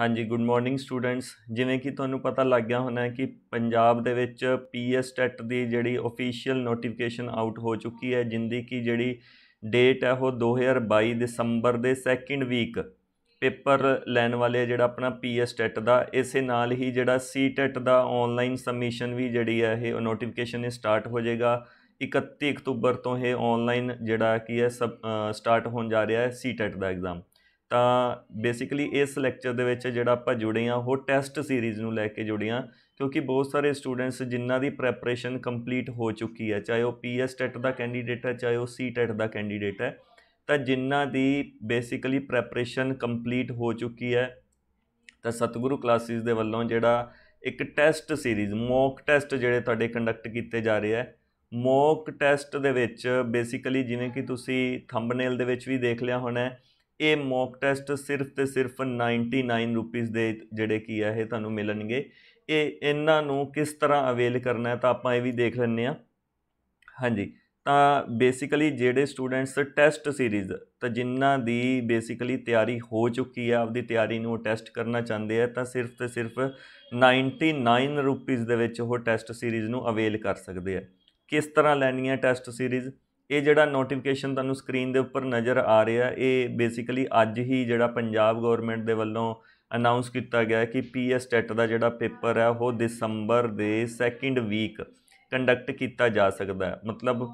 ਹਾਂਜੀ good morning students ਜਿਵੇਂ ਕਿ ਤੁਹਾਨੂੰ ਪਤਾ ਲੱਗ ਗਿਆ ਹੋਣਾ ਕਿ ਪੰਜਾਬ ਦੇ ਵਿੱਚ ਪੀਐਸ ਟੈਟ ਦੀ ਜਿਹੜੀ ਅਫੀਸ਼ੀਅਲ ਨੋਟੀਫਿਕੇਸ਼ਨ ਆਊਟ ਹੋ ਚੁੱਕੀ ਹੈ ਜਿੰਦੀ ਕੀ ਜਿਹੜੀ ਡੇਟ ਹੈ ਉਹ 2022 ਦਸੰਬਰ ਦੇ ਸੈਕਿੰਡ ਵੀਕ ਪੇਪਰ ਲੈਣ ਵਾਲੇ ਜਿਹੜਾ ਆਪਣਾ ਪੀਐਸ ਟੈਟ ਦਾ ਇਸੇ ਨਾਲ ਹੀ ਜਿਹੜਾ ਸੀ ਟੈਟ ਦਾ ਆਨਲਾਈਨ ਸਬਮਿਸ਼ਨ ਵੀ ਜਿਹੜੀ ਹੈ ਇਹ ਨੋਟੀਫਿਕੇਸ਼ਨ ਇਹ ਸਟਾਰਟ ਹੋ ਜਾਏਗਾ 31 ਅਕਤੂਬਰ ਤੋਂ ਇਹ ਆਨਲਾਈਨ ਜਿਹੜਾ ਕੀ ਹੈ ਸਟਾਰਟ ਹੋਣ ਜਾ ਰਿਹਾ ਹੈ ਸੀ ਟੈਟ ਦਾ ਐਗਜ਼ਾਮ ਤਾਂ ਬੇਸਿਕਲੀ ਇਸ ਲੈਕਚਰ ਦੇ ਵਿੱਚ ਜਿਹੜਾ ਆਪਾਂ ਜੁੜੇ ਆ ਉਹ ਟੈਸਟ ਸੀਰੀਜ਼ ਨੂੰ ਲੈ ਕੇ ਜੁੜੇ ਆ ਕਿਉਂਕਿ ਬਹੁਤ ਸਾਰੇ ਸਟੂਡੈਂਟਸ ਜਿਨ੍ਹਾਂ ਦੀ ਪ੍ਰੈਪਰੇਸ਼ਨ ਕੰਪਲੀਟ ਹੋ ਚੁੱਕੀ ਹੈ ਚਾਹੇ ਉਹ ਪੀਐਸ ਟੈਟ ਦਾ ਕੈਂਡੀਡੇਟ ਹੈ ਚਾਹੇ ਉਹ ਸੀ ਟੈਟ ਦਾ ਕੈਂਡੀਡੇਟ ਹੈ ਤਾਂ ਜਿਨ੍ਹਾਂ ਦੀ ਬੇਸਿਕਲੀ ਪ੍ਰੈਪਰੇਸ਼ਨ ਕੰਪਲੀਟ ਹੋ ਚੁੱਕੀ ਹੈ ਤਾਂ ਸਤਿਗੁਰੂ ਕਲਾਸਿਸ ਦੇ ਵੱਲੋਂ ਜਿਹੜਾ ਇੱਕ ਟੈਸਟ ਸੀਰੀਜ਼ ਮੌਕ ਟੈਸਟ ਜਿਹੜੇ ਤੁਹਾਡੇ ਕੰਡਕਟ ਕੀਤੇ ਜਾ ਰਹੇ ਆ ਮੌਕ ਟੈਸਟ ਦੇ ਵਿੱਚ ਬੇਸਿਕਲੀ ਜਿਵੇਂ ਕਿ ਤੁਸੀਂ ਥੰਬਨੇਲ ਦੇ ਵਿੱਚ ਵੀ ਦੇਖ ਲਿਆ ਹੋਣਾ ਹੈ ਇਹ ਮੌਕ ਟੈਸਟ ਸਿਰਫ ਤੇ ਸਿਰਫ 99 ਰੁਪਏ ਦੇ ਜਿਹੜੇ ਕੀ ਆ ਇਹ ਤੁਹਾਨੂੰ ਮਿਲਣਗੇ ਇਹ ਇਹਨਾਂ ਨੂੰ ਕਿਸ ਤਰ੍ਹਾਂ ਅਵੇਲ ਕਰਨਾ ਹੈ ਤਾਂ ਆਪਾਂ ਇਹ ਵੀ ਦੇਖ ਲੈਂਦੇ ਆ ਹਾਂਜੀ ਤਾਂ ਬੇਸਿਕਲੀ ਜਿਹੜੇ ਸਟੂਡੈਂਟਸ ਟੈਸਟ ਸੀਰੀਜ਼ ਤਾਂ ਜਿਨ੍ਹਾਂ ਦੀ ਬੇਸਿਕਲੀ ਤਿਆਰੀ ਹੋ ਚੁੱਕੀ ਆ ਆਪਦੀ ਤਿਆਰੀ ਨੂੰ ਟੈਸਟ ਕਰਨਾ ਚਾਹੁੰਦੇ ਆ ਤਾਂ ਸਿਰਫ ਤੇ ਸਿਰਫ 99 ਰੁਪਏ ਦੇ ਵਿੱਚ ਉਹ ਟੈਸਟ ਸੀਰੀਜ਼ ਨੂੰ ਅਵੇਲ ਕਰ ਸਕਦੇ ਆ ਕਿਸ ਤਰ੍ਹਾਂ ਲੈਣੀ ਹੈ ਟੈਸਟ ਸੀਰੀਜ਼ ਇਹ ਜਿਹੜਾ ਨੋਟੀਫਿਕੇਸ਼ਨ ਤੁਹਾਨੂੰ ਸਕਰੀਨ ਦੇ ਉੱਪਰ ਨਜ਼ਰ ਆ ਰਿਹਾ ਇਹ ਬੇਸਿਕਲੀ ਅੱਜ ਹੀ ਜਿਹੜਾ ਪੰਜਾਬ ਗਵਰਨਮੈਂਟ ਦੇ ਵੱਲੋਂ ਅਨਾਉਂਸ ਕੀਤਾ ਗਿਆ ਕਿ ਪੀਐਸ ਟੈਟ e ਦਾ ਜਿਹੜਾ ਪੇਪਰ ਹੈ ਉਹ ਦਸੰਬਰ ਦੇ ਸੈਕਿੰਡ ਵੀਕ ਕੰਡਕਟ ਕੀਤਾ ਜਾ ਸਕਦਾ ਹੈ ਮਤਲਬ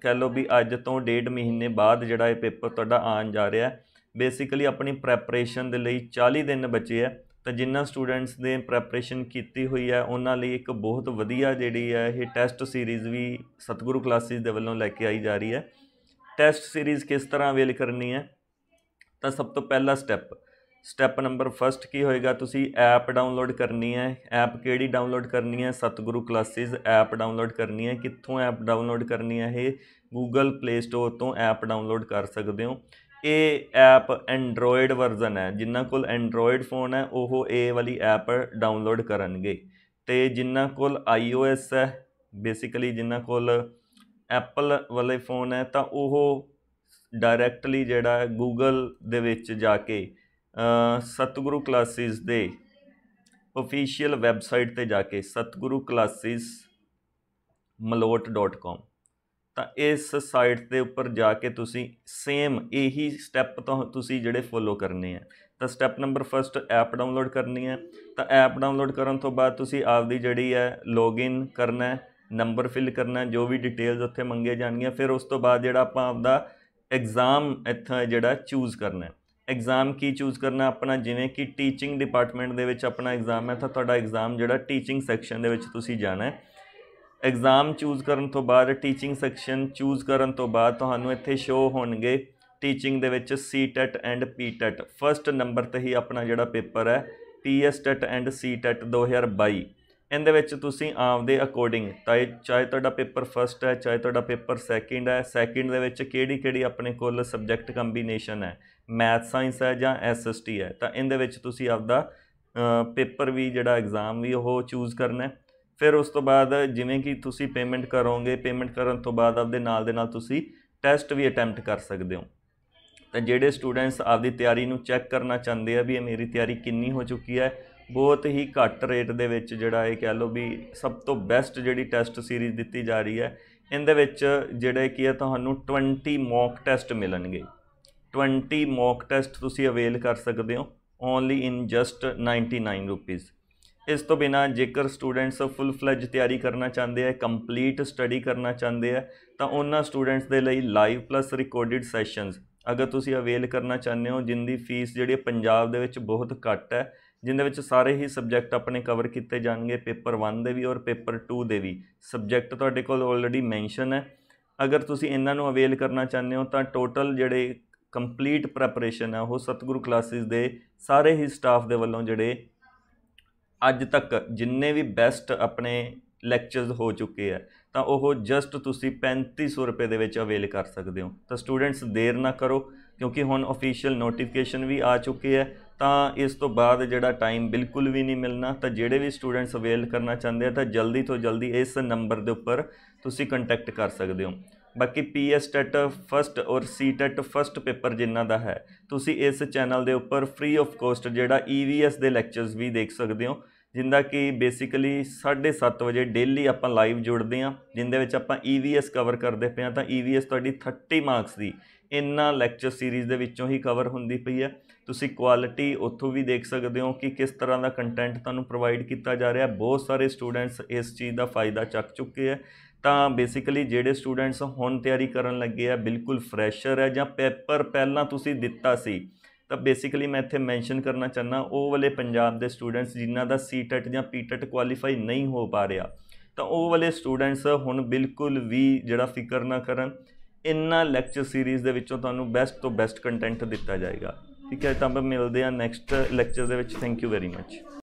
ਕਹ ਲਓ ਵੀ ਅੱਜ ਤੋਂ ਡੇਢ ਮਹੀਨੇ ਬਾਅਦ ਜਿਹੜਾ ਇਹ ਪੇਪਰ ਤੁਹਾਡਾ ਆਉਣ ਜਾ ਰਿਹਾ ਹੈ ਬੇਸਿਕਲੀ ਆਪਣੀ ਪ੍ਰੈਪਰੇਸ਼ਨ ਦੇ ਲਈ 40 ਦਿਨ ਬਚੇ ਹੈ ਤਾਂ ਜਿਨ੍ਹਾਂ ਸਟੂਡੈਂਟਸ ਨੇ ਪ੍ਰੈਪਰੇਸ਼ਨ ਕੀਤੀ ਹੋਈ ਹੈ ਉਹਨਾਂ ਲਈ ਇੱਕ ਬਹੁਤ ਵਧੀਆ ਜਿਹੜੀ ਹੈ ਇਹ ਟੈਸਟ ਸੀਰੀਜ਼ ਵੀ ਸਤਿਗੁਰੂ ਕਲਾਸਿਸ ਦੇ ਵੱਲੋਂ ਲੈ ਕੇ ਆਈ ਜਾ ਰਹੀ ਹੈ ਟੈਸਟ ਸੀਰੀਜ਼ ਕਿਸ ਤਰ੍ਹਾਂ ਅਵੇਲ ਕਰਨੀ ਹੈ ਤਾਂ ਸਭ ਤੋਂ ਪਹਿਲਾ ਸਟੈਪ ਸਟੈਪ ਨੰਬਰ 1 ਕੀ ਹੋਏਗਾ ਤੁਸੀਂ ਐਪ ਡਾਊਨਲੋਡ ਕਰਨੀ ਹੈ ਐਪ ਕਿਹੜੀ ਡਾਊਨਲੋਡ ਕਰਨੀ ਹੈ ਸਤਿਗੁਰੂ ਕਲਾਸਿਸ ਐਪ ਡਾਊਨਲੋਡ ਕਰਨੀ ਹੈ ਕਿੱਥੋਂ ਐਪ ਡਾਊਨਲੋਡ ਕਰਨੀ ਹੈ ਇਹ Google Play Store ਤੋਂ ਐਪ ਡਾਊਨਲੋਡ ਕਰ ਸਕਦੇ ਹੋ ਇਹ ਐਪ ਐਂਡਰੋਇਡ ਵਰਜ਼ਨ ਹੈ ਜਿਨ੍ਹਾਂ ਕੋਲ ਐਂਡਰੋਇਡ ਫੋਨ ਹੈ ਉਹ ਇਹ ਵਾਲੀ ਐਪ ਡਾਊਨਲੋਡ ਕਰਨਗੇ ਤੇ ਜਿਨ੍ਹਾਂ ਕੋਲ iOS ਹੈ ਬੇਸਿਕਲੀ ਜਿਨ੍ਹਾਂ ਕੋਲ ਐਪਲ ਵਾਲੇ ਫੋਨ ਹੈ ਤਾਂ ਉਹ ਡਾਇਰੈਕਟਲੀ ਜਿਹੜਾ ਗੂਗਲ ਦੇ ਵਿੱਚ ਜਾ ਕੇ ਸਤਗੁਰੂ ਕਲਾਸਿਸ ਦੇ ਅਫੀਸ਼ੀਅਲ ਵੈਬਸਾਈਟ ਤੇ ਜਾ ਕੇ ਸਤਗੁਰੂ ਕਲਾਸਿਸ malot.com ਤਾਂ ਇਸ ਸਾਈਟ ਦੇ ਉੱਪਰ ਜਾ ਕੇ ਤੁਸੀਂ ਸੇਮ ਇਹੀ ਸਟੈਪ ਤੋਂ ਤੁਸੀਂ ਜਿਹੜੇ ਫੋਲੋ ਕਰਨੇ ਆ ਤਾਂ step number first app download ਕਰਨੀ ਹੈ ਤਾਂ ਐਪ ਡਾਊਨਲੋਡ ਕਰਨ ਤੋਂ ਬਾਅਦ ਤੁਸੀਂ ਆਪਦੀ ਜਿਹੜੀ ਹੈ ਲੌਗਇਨ ਕਰਨਾ ਹੈ ਨੰਬਰ ਫਿਲ ਕਰਨਾ ਜੋ ਵੀ ਡਿਟੇਲਸ ਉੱਥੇ ਮੰਗੇ ਜਾਣਗੀਆਂ ਫਿਰ ਉਸ ਤੋਂ ਬਾਅਦ ਜਿਹੜਾ ਆਪਾਂ ਆਪਦਾ ਐਗਜ਼ਾਮ ਇੱਥੇ ਜਿਹੜਾ ਚੂਜ਼ ਕਰਨਾ ਐਗਜ਼ਾਮ ਕੀ ਚੂਜ਼ ਕਰਨਾ ਆਪਣਾ ਜਿਵੇਂ ਕਿ ਟੀਚਿੰਗ ਡਿਪਾਰਟਮੈਂਟ ਦੇ ਵਿੱਚ ਆਪਣਾ ਐਗਜ਼ਾਮ ਹੈ ਤਾਂ ਤੁਹਾਡਾ ਐਗਜ਼ਾਮ ਜਿਹੜਾ ਟੀਚਿੰਗ ਸੈਕਸ਼ਨ ਦੇ ਵਿੱਚ ਤੁਸੀਂ ਜਾਣਾ ਹੈ ਐਗਜ਼ਾਮ ਚੂਜ਼ ਕਰਨ ਤੋਂ ਬਾਅਦ ਟੀਚਿੰਗ ਸੈਕਸ਼ਨ ਚੂਜ਼ ਕਰਨ ਤੋਂ ਬਾਅਦ ਤੁਹਾਨੂੰ ਇੱਥੇ ਸ਼ੋ ਹੋਣਗੇ ਟੀਚਿੰਗ ਦੇ ਵਿੱਚ CTET and PTET first number ਤੇ ਹੀ ਆਪਣਾ ਜਿਹੜਾ ਪੇਪਰ ਹੈ ਪੀਐਸਟੈਟ ਐਂਡ ਸੀਟੈਟ 2022 ਇਹਦੇ ਵਿੱਚ ਤੁਸੀਂ ਆਪਦੇ ਅਕੋਰਡਿੰਗ ਚਾਹੇ ਤੁਹਾਡਾ ਪੇਪਰ ਫਰਸਟ ਹੈ ਚਾਹੇ ਤੁਹਾਡਾ ਪੇਪਰ ਸੈਕਿੰਡ ਹੈ ਸੈਕਿੰਡ ਦੇ ਵਿੱਚ ਕਿਹੜੀ ਕਿਹੜੀ ਆਪਣੇ ਕੋਲ ਸਬਜੈਕਟ ਕੰਬੀਨੇਸ਼ਨ ਹੈ ਮੈਥ ਸਾਇੰਸ ਹੈ ਜਾਂ ਐਸਐਸਟੀ ਹੈ ਤਾਂ ਇਹਦੇ ਵਿੱਚ ਤੁਸੀਂ ਆਪਦਾ ਪੇਪਰ ਵੀ ਜਿਹੜਾ ਐਗਜ਼ਾਮ ਵੀ ਉਹ ਚੂਜ਼ ਕਰਨਾ ਹੈ ਫਿਰ ਉਸ ਤੋਂ ਬਾਅਦ ਜਿਵੇਂ ਕਿ ਤੁਸੀਂ ਪੇਮੈਂਟ ਕਰੋਗੇ ਪੇਮੈਂਟ ਕਰਨ ਤੋਂ ਬਾਅਦ ਆਪਦੇ ਨਾਲ ਦੇ ਨਾਲ ਤੁਸੀਂ ਟੈਸਟ ਵੀ ਅਟੈਂਪਟ ਕਰ ਸਕਦੇ ਹੋ ਤਾਂ ਜਿਹੜੇ ਸਟੂਡੈਂਟਸ ਆਪਦੀ ਤਿਆਰੀ ਨੂੰ ਚੈੱਕ ਕਰਨਾ ਚਾਹੁੰਦੇ ਆ ਵੀ ਇਹ ਮੇਰੀ ਤਿਆਰੀ ਕਿੰਨੀ ਹੋ ਚੁੱਕੀ ਹੈ ਬਹੁਤ ਹੀ ਘੱਟ ਰੇਟ ਦੇ ਵਿੱਚ ਜਿਹੜਾ ਇਹ ਕਹਿ ਲਓ ਵੀ ਸਭ ਤੋਂ ਬੈਸਟ ਜਿਹੜੀ ਟੈਸਟ ਸੀਰੀਜ਼ ਦਿੱਤੀ ਜਾ ਰਹੀ ਹੈ ਇਹਦੇ ਵਿੱਚ ਜਿਹੜੇ ਕੀ ਹੈ ਤੁਹਾਨੂੰ 20 ਮੌਕ ਟੈਸਟ ਮਿਲਣਗੇ 20 ਮੌਕ ਟੈਸਟ ਤੁਸੀਂ ਅਵੇਲ ਕਰ ਸਕਦੇ ਹੋ ਓਨਲੀ ਇਨ ਜਸਟ 99 ਰੁਪੀਸ ਇਸ ਤੋਂ ਬਿਨਾ ਜੇਕਰ ਸਟੂਡੈਂਟਸ ਫੁੱਲ ਫਲੈਜ ਤਿਆਰੀ ਕਰਨਾ ਚਾਹੁੰਦੇ ਆ ਕੰਪਲੀਟ ਸਟੱਡੀ ਕਰਨਾ ਚਾਹੁੰਦੇ ਆ ਤਾਂ ਉਹਨਾਂ ਸਟੂਡੈਂਟਸ ਦੇ ਲਈ ਲਾਈਵ ਪਲੱਸ ਰਿਕਾਰਡਡ ਸੈਸ਼ਨਸ ਅਗਰ ਤੁਸੀਂ ਅਵੇਲ ਕਰਨਾ ਚਾਹੁੰਦੇ ਹੋ ਜਿੰਦੀ ਫੀਸ ਜਿਹੜੀ ਪੰਜਾਬ ਦੇ ਵਿੱਚ ਬਹੁਤ ਘੱਟ ਹੈ ਜਿੰਦੇ ਵਿੱਚ ਸਾਰੇ ਹੀ ਸਬਜੈਕਟ ਆਪਣੇ ਕਵਰ ਕੀਤੇ ਜਾਣਗੇ ਪੇਪਰ 1 ਦੇ ਵੀ ਔਰ ਪੇਪਰ 2 ਦੇ ਵੀ ਸਬਜੈਕਟ ਤੁਹਾਡੇ ਕੋਲ ਆਲਰੇਡੀ ਮੈਂਸ਼ਨ ਹੈ ਅਗਰ ਤੁਸੀਂ ਇਹਨਾਂ ਨੂੰ ਅਵੇਲ ਕਰਨਾ ਚਾਹੁੰਦੇ ਹੋ ਤਾਂ ਟੋਟਲ ਜਿਹੜੇ ਕੰਪਲੀਟ ਪ੍ਰੈਪਰੇਸ਼ਨ ਹੈ ਉਹ ਸਤਿਗੁਰੂ ਕਲਾਸਿਸ ਦੇ ਸਾਰੇ ਹੀ ਸਟਾਫ ਦੇ ਵੱਲੋਂ ਜਿਹੜੇ ਅੱਜ ਤੱਕ ਜਿੰਨੇ ਵੀ ਬੈਸਟ ਆਪਣੇ ਲੈਕਚਰਸ ਹੋ ਚੁੱਕੇ ਆ ਤਾਂ ਉਹ ਜਸਟ ਤੁਸੀਂ 3500 ਰੁਪਏ ਦੇ ਵਿੱਚ ਅਵੇਲ ਕਰ ਸਕਦੇ ਹੋ ਤਾਂ ਸਟੂਡੈਂਟਸ ਦੇਰ ਨਾ ਕਰੋ ਕਿਉਂਕਿ ਹੁਣ ਅਫੀਸ਼ੀਅਲ ਨੋਟੀਫਿਕੇਸ਼ਨ ਵੀ ਆ ਚੁੱਕੀ ਹੈ ਤਾਂ ਇਸ ਤੋਂ ਬਾਅਦ ਜਿਹੜਾ ਟਾਈਮ ਬਿਲਕੁਲ ਵੀ ਨਹੀਂ ਮਿਲਣਾ ਤਾਂ ਜਿਹੜੇ ਵੀ ਸਟੂਡੈਂਟਸ ਅਵੇਲ ਕਰਨਾ ਚਾਹੁੰਦੇ ਆ ਤਾਂ ਜਲਦੀ ਤੋਂ ਜਲਦੀ ਇਸ ਨੰਬਰ ਦੇ ਉੱਪਰ ਤੁਸੀਂ ਕੰਟੈਕਟ ਕਰ ਸਕਦੇ ਹੋ ਬਾਕੀ ਪੀਐਸ ਟੈਟ ਫਸਟ ਔਰ ਸੀ ਟੈਟ ਫਸਟ ਪੇਪਰ ਜਿੰਨਾ ਦਾ ਹੈ ਤੁਸੀਂ ਇਸ ਚੈਨਲ ਦੇ ਉੱਪਰ ਫ੍ਰੀ ਆਫ ਕੋਸਟ ਜਿਹੜਾ ਈਵੀਐਸ e ਦੇ ਲੈਕਚਰਸ ਵੀ ਦੇਖ ਸਕਦੇ ਹੋ ਜਿੰਦਾ ਕਿ ਬੇਸਿਕਲੀ 7:30 ਵਜੇ ਡੇਲੀ ਆਪਾਂ ਲਾਈਵ ਜੁੜਦੇ ਆ ਜਿੰਦੇ ਵਿੱਚ ਆਪਾਂ ਈਵੀਐਸ e ਕਵਰ ਕਰਦੇ ਪਿਆ ਤਾਂ ਈਵੀਐਸ e ਤੁਹਾਡੀ 30 ਮਾਰਕਸ ਦੀ ਇੰਨਾ ਲੈਕਚਰ ਸੀਰੀਜ਼ ਦੇ ਵਿੱਚੋਂ ਹੀ ਕਵਰ ਹੁੰਦੀ ਪਈ ਹੈ ਤੁਸੀਂ ਕੁਆਲਿਟੀ ਉੱਥੋਂ ਵੀ ਦੇਖ ਸਕਦੇ ਹੋ ਕਿ ਕਿਸ ਤਰ੍ਹਾਂ ਦਾ ਕੰਟੈਂਟ ਤੁਹਾਨੂੰ ਪ੍ਰੋਵਾਈਡ ਕੀਤਾ ਜਾ ਰਿਹਾ ਬਹੁਤ ਸਾਰੇ ਸਟੂਡੈਂਟਸ ਇਸ ਚੀਜ਼ ਦਾ ਫਾਇਦਾ ਚੱਕ ਚੁੱਕੇ ਆ ਤਾਂ ਬੇਸਿਕਲੀ ਜਿਹੜੇ ਸਟੂਡੈਂਟਸ ਹੁਣ ਤਿਆਰੀ ਕਰਨ ਲੱਗੇ ਆ ਬਿਲਕੁਲ ਫਰੈਸ਼ਰ ਹੈ ਜਾਂ ਪੇਪਰ ਪਹਿਲਾਂ ਤੁਸੀਂ ਦਿੱਤਾ ਸੀ ਤਾਂ ਬੇਸਿਕਲੀ ਮੈਂ ਇੱਥੇ ਮੈਂਸ਼ਨ ਕਰਨਾ ਚਾਹਨਾ ਉਹ ਵਾਲੇ ਪੰਜਾਬ ਦੇ ਸਟੂਡੈਂਟਸ ਜਿਨ੍ਹਾਂ ਦਾ ਸੀਟਟ e ਜਾਂ ਪੀਟਟ ਕੁਆਲੀਫਾਈ e ਨਹੀਂ ਹੋ ਪਾ ਰਿਹਾ ਤਾਂ ਉਹ ਵਾਲੇ ਸਟੂਡੈਂਟਸ ਹੁਣ ਬਿਲਕੁਲ ਵੀ ਜਿਹੜਾ ਫਿਕਰ ਨਾ ਕਰਨ ਇੰਨਾ ਲੈਕਚਰ ਸੀਰੀਜ਼ ਦੇ ਵਿੱਚੋਂ ਤੁਹਾਨੂੰ ਬੈਸਟ ਤੋਂ ਬੈਸਟ ਕੰਟੈਂਟ ਦਿੱਤਾ ਜਾਏਗਾ ਠੀਕ ਹੈ ਤਾਂ ਮਿਲਦੇ ਆ ਨੈਕਸਟ ਲੈਕਚਰ ਦੇ ਵਿੱਚ ਥੈਂਕ ਯੂ ਵੈਰੀ ਮੱਚ